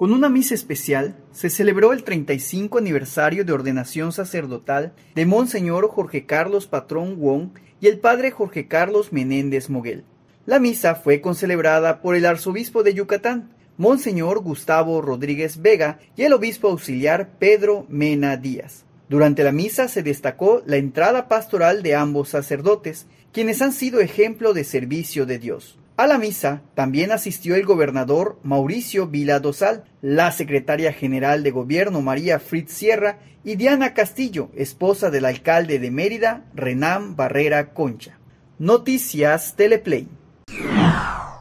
Con una misa especial se celebró el 35 aniversario de ordenación sacerdotal de Monseñor Jorge Carlos Patrón Wong y el padre Jorge Carlos Menéndez Moguel. La misa fue concelebrada por el arzobispo de Yucatán, Monseñor Gustavo Rodríguez Vega y el obispo auxiliar Pedro Mena Díaz. Durante la misa se destacó la entrada pastoral de ambos sacerdotes, quienes han sido ejemplo de servicio de Dios. A la misa también asistió el gobernador Mauricio Vila Dosal, la secretaria general de gobierno María Fritz Sierra y Diana Castillo, esposa del alcalde de Mérida, Renán Barrera Concha. Noticias Teleplay.